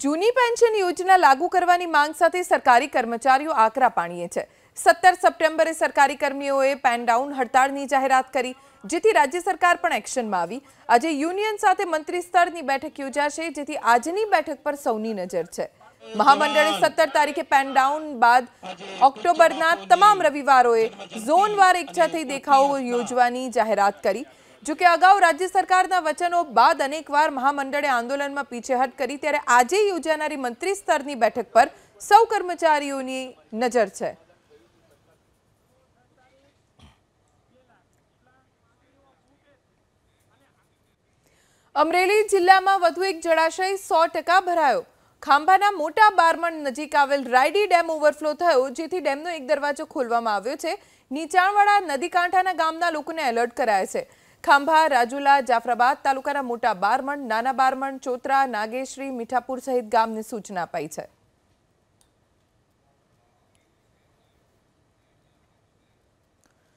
જૂની પેન્શન યોજના લાગુ કરવાની માંગ સાથે સરકારી કર્મચારીઓ આકરા પાણીએ છે સત્તર સપ્ટેમ્બરે સરકારી કર્મીઓએ પેનડાઉન હડતાળની જાહેરાત કરી જેથી રાજ્ય સરકાર પણ એક્શનમાં આવી આજે યુનિયન સાથે મંત્રી સ્તરની બેઠક યોજાશે જેથી આજની બેઠક પર સૌની નજર છે મહામંડળે સત્તર તારીખે પેનડાઉન બાદ ઓક્ટોબરના તમામ રવિવારોએ ઝોનવાર એકઠા થઈ દેખાવો યોજવાની જાહેરાત કરી જોકે અગાઉ રાજ્ય સરકારના વચનો બાદ અનેકવાર મહામંડળે આંદોલનમાં પીછેહટ કરી ત્યારે આજે યોજાનારી મંત્રી સ્તરની બેઠક પર સૌ કર્મચારીઓની નજર છે અમરેલી જિલ્લામાં વધુ એક જળાશય સો ટકા ભરાયો ખાંભાના મોટા બારમણ નજીક આવેલ રાયડી ડેમ ઓવરફ્લો થયો જેથી ડેમનો એક દરવાજો ખોલવામાં આવ્યો છે નીચાણવાળા નદી કાંઠાના ગામના લોકોને એલર્ટ કરાયા છે ખાંભા રાજુલા જાફરાબાદ તાલુકાના મોટા બારમણ નાના બારમણ ચોતરા નાગેશ્રી મીઠાપુર સહિત ગામની સૂચના અપાઈ છે